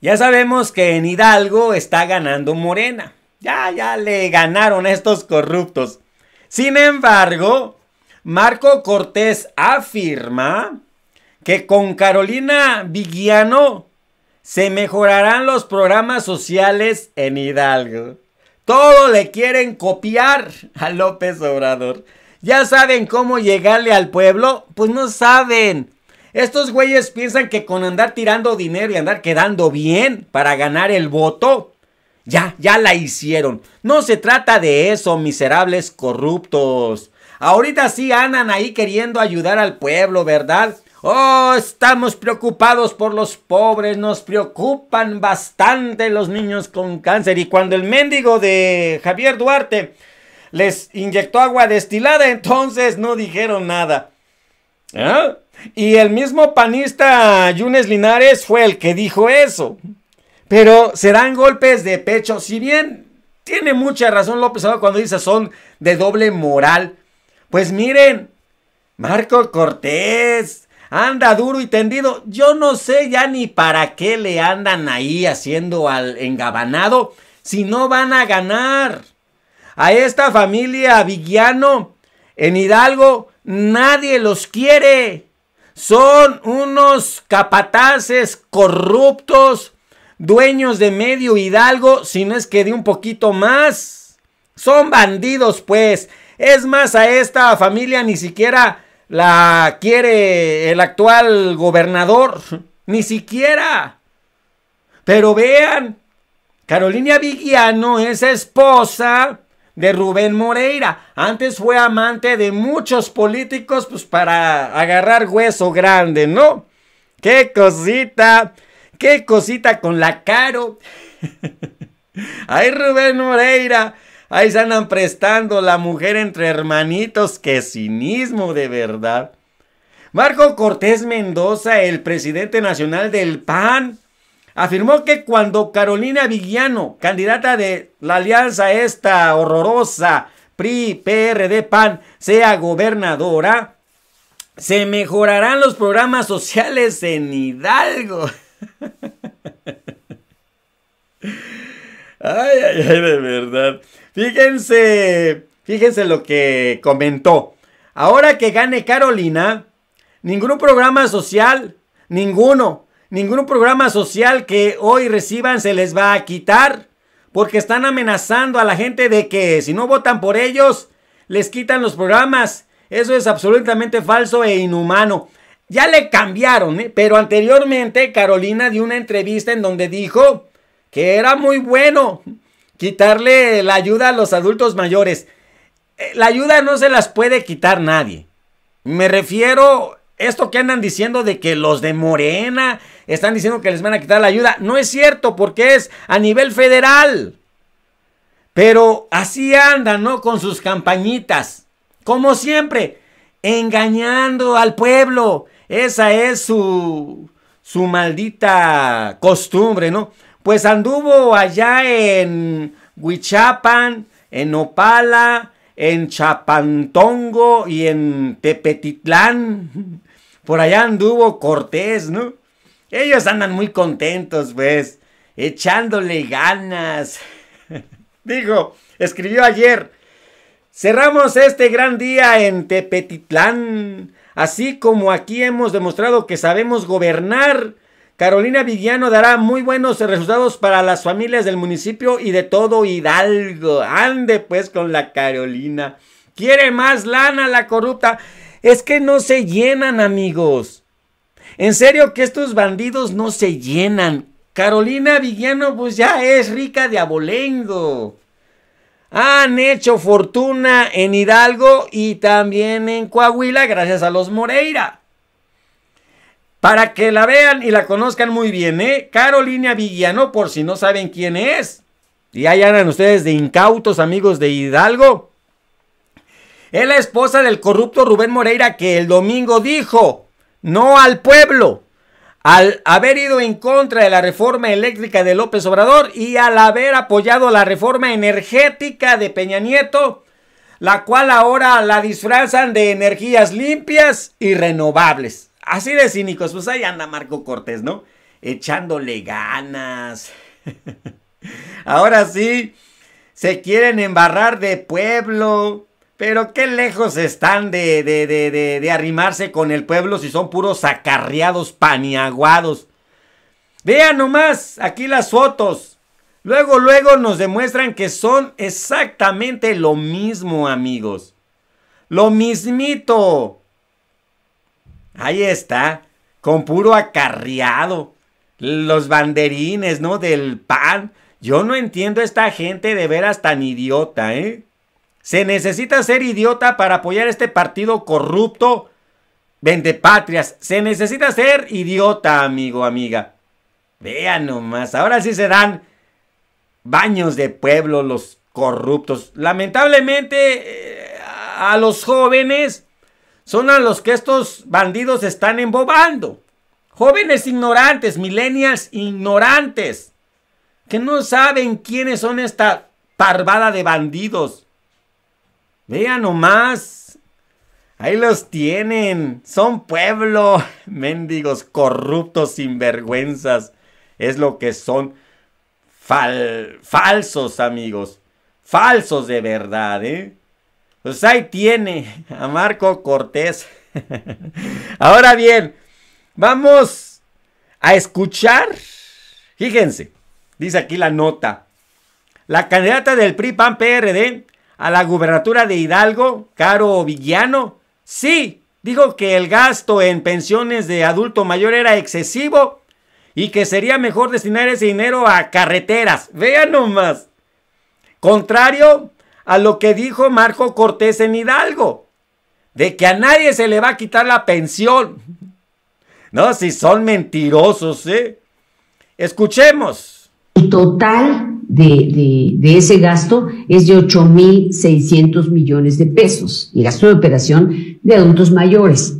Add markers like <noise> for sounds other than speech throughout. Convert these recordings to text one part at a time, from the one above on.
Ya sabemos que en Hidalgo está ganando Morena. Ya, ya le ganaron estos corruptos. Sin embargo, Marco Cortés afirma que con Carolina Vigiano se mejorarán los programas sociales en Hidalgo. Todo le quieren copiar a López Obrador. Ya saben cómo llegarle al pueblo, pues no saben. Estos güeyes piensan que con andar tirando dinero y andar quedando bien para ganar el voto, ya, ya la hicieron. No se trata de eso, miserables corruptos. Ahorita sí andan ahí queriendo ayudar al pueblo, ¿verdad? Oh, estamos preocupados por los pobres, nos preocupan bastante los niños con cáncer. Y cuando el mendigo de Javier Duarte les inyectó agua destilada, <laughs> entonces no dijeron nada. ¿Eh? Y el mismo panista Yunes Linares fue el que dijo eso. Pero serán golpes de pecho. Si bien tiene mucha razón López cuando dice son de doble moral. Pues miren, Marco Cortés anda duro y tendido. Yo no sé ya ni para qué le andan ahí haciendo al engabanado si no van a ganar. A esta familia Vigiano en Hidalgo nadie los quiere. Son unos capataces corruptos, dueños de medio Hidalgo, si no es que de un poquito más. Son bandidos, pues. Es más, a esta familia ni siquiera la quiere el actual gobernador. <laughs> Ni siquiera. Pero vean, Carolina Vigiano es esposa de Rubén Moreira. Antes fue amante de muchos políticos, pues para agarrar hueso grande, ¿no? ¡Qué cosita! ¡Qué cosita con la caro! <laughs> ¡Ay, Rubén Moreira! Ahí se andan prestando la mujer entre hermanitos. ¡Qué cinismo, de verdad! Marco Cortés Mendoza, el presidente nacional del PAN afirmó que cuando Carolina Villano, candidata de la alianza esta horrorosa PRI, PRD, PAN, sea gobernadora, se mejorarán los programas sociales en Hidalgo. <laughs> Ay, ay, ay, de verdad. Fíjense, fíjense lo que comentó. Ahora que gane Carolina, ningún programa social, ninguno, Ningún programa social que hoy reciban se les va a quitar porque están amenazando a la gente de que si no votan por ellos, les quitan los programas. Eso es absolutamente falso e inhumano. Ya le cambiaron, ¿eh? pero anteriormente Carolina dio una entrevista en donde dijo que era muy bueno quitarle la ayuda a los adultos mayores. Eh, la ayuda no se las puede quitar nadie. Me refiero esto que andan diciendo de que los de Morena están diciendo que les van a quitar la ayuda, no es cierto porque es a nivel federal. Pero así andan, ¿no? Con sus campañitas. Como siempre, engañando al pueblo. Esa es su, su maldita costumbre, ¿no? Pues anduvo allá en Huichapan, en Opala, en Chapantongo y en Tepetitlán. Por allá anduvo Cortés, ¿no? Ellos andan muy contentos, pues, echándole ganas. <laughs> Digo, escribió ayer, cerramos este gran día en Tepetitlán, así como aquí hemos demostrado que sabemos gobernar. Carolina Villano dará muy buenos resultados para las familias del municipio y de todo Hidalgo. Ande pues con la Carolina. Quiere más lana la corrupta. Es que no se llenan, amigos. En serio que estos bandidos no se llenan. Carolina Villano pues ya es rica de abolengo. Han hecho fortuna en Hidalgo y también en Coahuila gracias a los Moreira. Para que la vean y la conozcan muy bien, ¿eh? Carolina Villano, por si no saben quién es. Y allá eran ustedes de incautos amigos de Hidalgo. Es la esposa del corrupto Rubén Moreira que el domingo dijo, no al pueblo, al haber ido en contra de la reforma eléctrica de López Obrador y al haber apoyado la reforma energética de Peña Nieto, la cual ahora la disfrazan de energías limpias y renovables. Así de cínicos, pues ahí anda Marco Cortés, ¿no? Echándole ganas. <laughs> ahora sí, se quieren embarrar de pueblo, pero qué lejos están de, de, de, de, arrimarse con el pueblo si son puros acarreados, paniaguados. Vean nomás aquí las fotos. Luego, luego nos demuestran que son exactamente lo mismo, amigos. Lo mismito. Ahí está, con puro acarreado. Los banderines, ¿no? Del pan. Yo no entiendo a esta gente de veras tan idiota, ¿eh? Se necesita ser idiota para apoyar este partido corrupto vendepatrias. Se necesita ser idiota, amigo, amiga. Vean nomás, ahora sí se dan baños de pueblo los corruptos. Lamentablemente, eh, a los jóvenes son a los que estos bandidos están embobando. Jóvenes ignorantes, millennials ignorantes, que no saben quiénes son esta parvada de bandidos. Vean nomás. Ahí los tienen. Son pueblo. <laughs> Mendigos corruptos, sinvergüenzas. Es lo que son. falsos, amigos. Falsos de verdad, ¿eh? Pues ahí tiene a Marco Cortés. <laughs> Ahora bien, vamos a escuchar. Fíjense, dice aquí la nota. La candidata del PRI PAN PRD a la gubernatura de Hidalgo, Caro Villano? Sí, dijo que el gasto en pensiones de adulto mayor era excesivo y que sería mejor destinar ese dinero a carreteras. Vean nomás. Contrario a lo que dijo Marco Cortés en Hidalgo, de que a nadie se le va a quitar la pensión. No, si son mentirosos, ¿eh? Escuchemos. Total, de, ese gasto es de 8.600 millones de pesos, y gasto de operación de adultos mayores.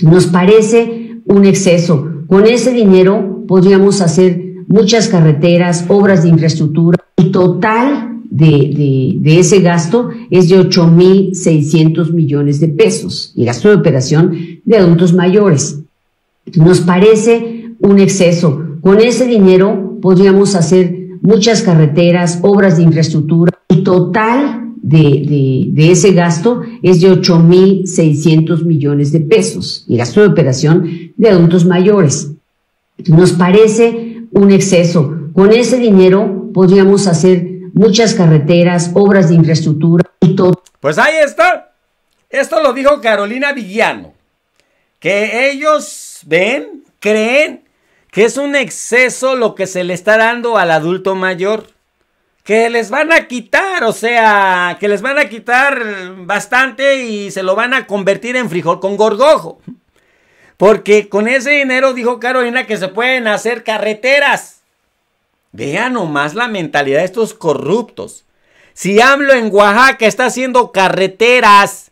Nos parece un exceso. Con ese dinero podríamos hacer muchas carreteras, obras de infraestructura. El total de, ese gasto es de 8.600 millones de pesos, y gasto de operación de adultos mayores. Nos parece un exceso. Con ese dinero podríamos hacer muchas carreteras, obras de infraestructura. y total de, ese gasto es de 8.600 millones de pesos, y gasto de operación de adultos mayores. Nos parece un exceso. Con ese dinero podríamos hacer muchas carreteras, obras de infraestructura y todo. Pues ahí está. Esto lo dijo Carolina Villano. Que ellos ven, creen que es un exceso lo que se le está dando al adulto mayor. Que les van a quitar, o sea, que les van a quitar bastante y se lo van a convertir en frijol con gorgojo. Porque con ese dinero, dijo Carolina, que se pueden hacer carreteras. Vean nomás la mentalidad de estos corruptos. Si hablo en Oaxaca está haciendo carreteras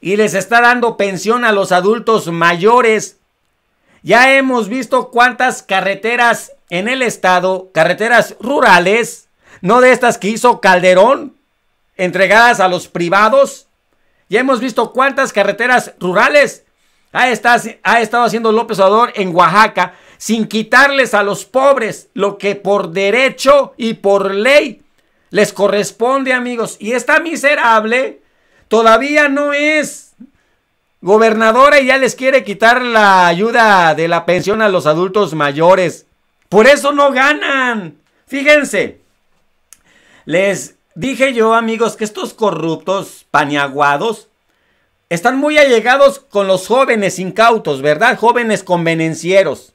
y les está dando pensión a los adultos mayores, ya hemos visto cuántas carreteras en el estado, carreteras rurales, no de estas que hizo Calderón, entregadas a los privados. Ya hemos visto cuántas carreteras rurales ha, estado haciendo López Obrador en Oaxaca, sin quitarles a los pobres lo que por derecho y por ley les corresponde, amigos. Y esta miserable todavía no es Gobernadora y ya les quiere quitar la ayuda de la pensión a los adultos mayores. Por eso no ganan. Fíjense. Les dije yo, amigos, que estos corruptos pañaguados están muy allegados con los jóvenes incautos, ¿verdad? Jóvenes convenencieros.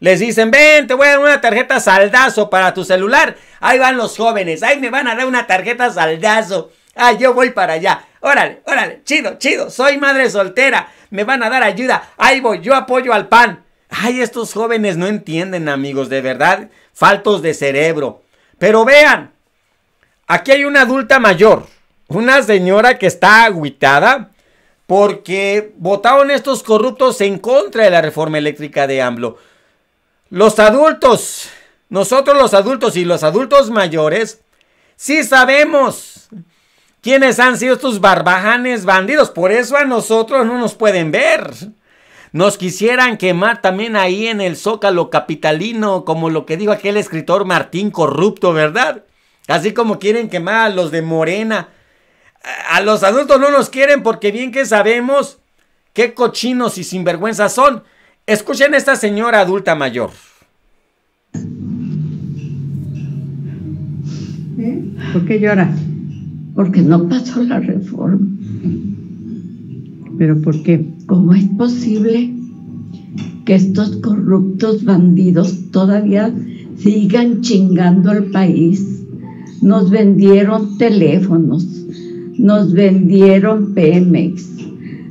Les dicen, ven, te voy a dar una tarjeta saldazo para tu celular. Ahí van los jóvenes, ahí me van a dar una tarjeta saldazo. Ah, yo voy para allá. Órale, órale, chido, chido. Soy madre soltera. Me van a dar ayuda. Ahí voy, yo apoyo al pan. Ay, estos jóvenes no entienden, amigos, de verdad. Faltos de cerebro. Pero vean, aquí hay una adulta mayor. Una señora que está agüitada porque votaron estos corruptos en contra de la reforma eléctrica de AMLO. Los adultos, nosotros los adultos y los adultos mayores, sí sabemos ¿Quiénes han sido estos barbajanes bandidos? Por eso a nosotros no nos pueden ver. Nos quisieran quemar también ahí en el zócalo capitalino, como lo que dijo aquel escritor Martín Corrupto, ¿verdad? Así como quieren quemar a los de Morena. A los adultos no nos quieren porque bien que sabemos qué cochinos y sinvergüenzas son. Escuchen a esta señora adulta mayor. ¿Eh? ¿Por qué lloras? porque no pasó la reforma. ¿Pero por qué? ¿Cómo es posible que estos corruptos bandidos todavía sigan chingando el país? Nos vendieron teléfonos, nos vendieron Pemex,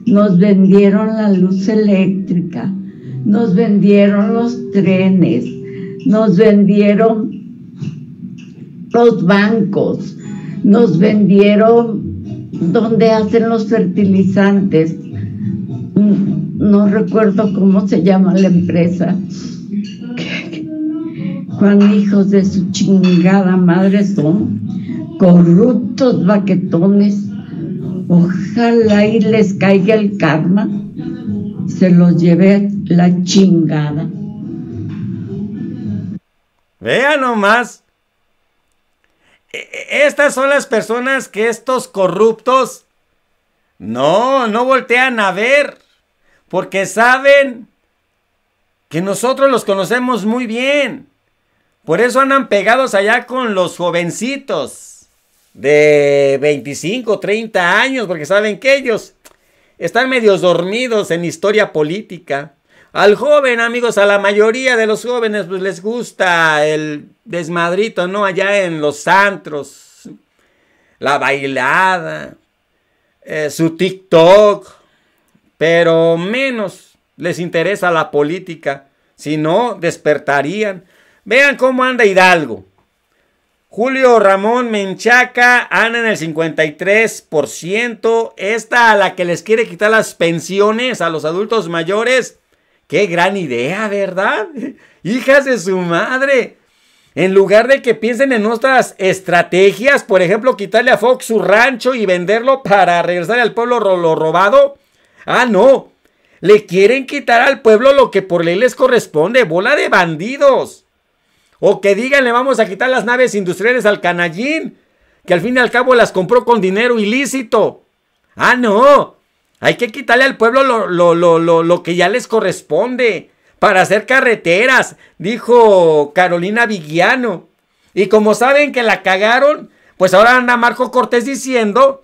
nos vendieron la luz eléctrica, nos vendieron los trenes, nos vendieron los bancos, nos vendieron donde hacen los fertilizantes. No recuerdo cómo se llama la empresa. Juan, hijos de su chingada madre son corruptos baquetones. Ojalá y les caiga el karma. Se los lleve la chingada. Vean nomás. E-, estas son las personas que estos corruptos no, no voltean a ver, porque saben que nosotros los conocemos muy bien. Por eso andan pegados allá con los jovencitos de 25, 30 años, porque saben que ellos están medios dormidos en historia política. Al joven, amigos, a la mayoría de los jóvenes pues, les gusta el desmadrito, ¿no? Allá en los antros, la bailada, eh, su TikTok, pero menos les interesa la política, si no, despertarían. Vean cómo anda Hidalgo. Julio Ramón Menchaca anda en el 53%. Esta a la que les quiere quitar las pensiones a los adultos mayores Qué gran idea, ¿verdad? <laughs> Hijas de su madre. En lugar de que piensen en otras estrategias, por ejemplo, quitarle a Fox su rancho y venderlo para regresar al pueblo lo robado. Ah, no. Le quieren quitar al pueblo lo que por ley les corresponde, bola de bandidos. O que digan, le vamos a quitar las naves industriales al canallín, que al fin y al cabo las compró con dinero ilícito. Ah, no. Hay que quitarle al pueblo lo, lo, que ya les corresponde para hacer carreteras, dijo Carolina Vigiano. Y como saben que la cagaron, pues ahora anda Marco Cortés diciendo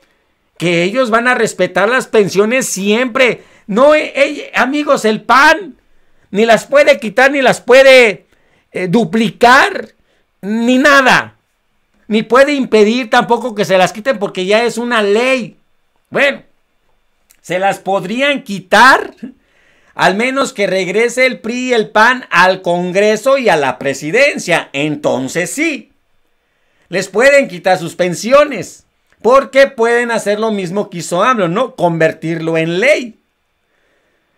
que ellos van a respetar las pensiones siempre. No, eh, amigos, el PAN ni las puede quitar, ni las puede eh, duplicar, ni nada. Ni puede impedir tampoco que se las quiten porque ya es una ley. Bueno, se las podrían quitar al menos que regrese el PRI y el PAN al Congreso y a la presidencia. Entonces sí, les pueden quitar sus pensiones, porque pueden hacer lo mismo que hizo AMLO, ¿no? Convertirlo en ley.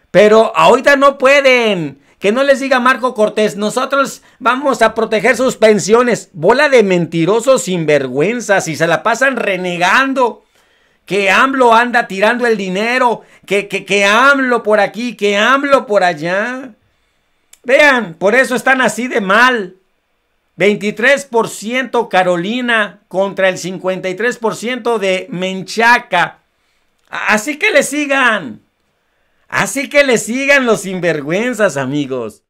Pero ahorita no pueden. Que no les diga Marco Cortés, nosotros vamos a proteger sus pensiones. Bola de mentirosos sinvergüenzas y se la pasan renegando que AMLO anda tirando el dinero, que, que, que AMLO por aquí, que AMLO por allá. Vean, por eso están así de mal. 23% Carolina contra el 53% de Menchaca. Así que le sigan. Así que le sigan los sinvergüenzas, amigos.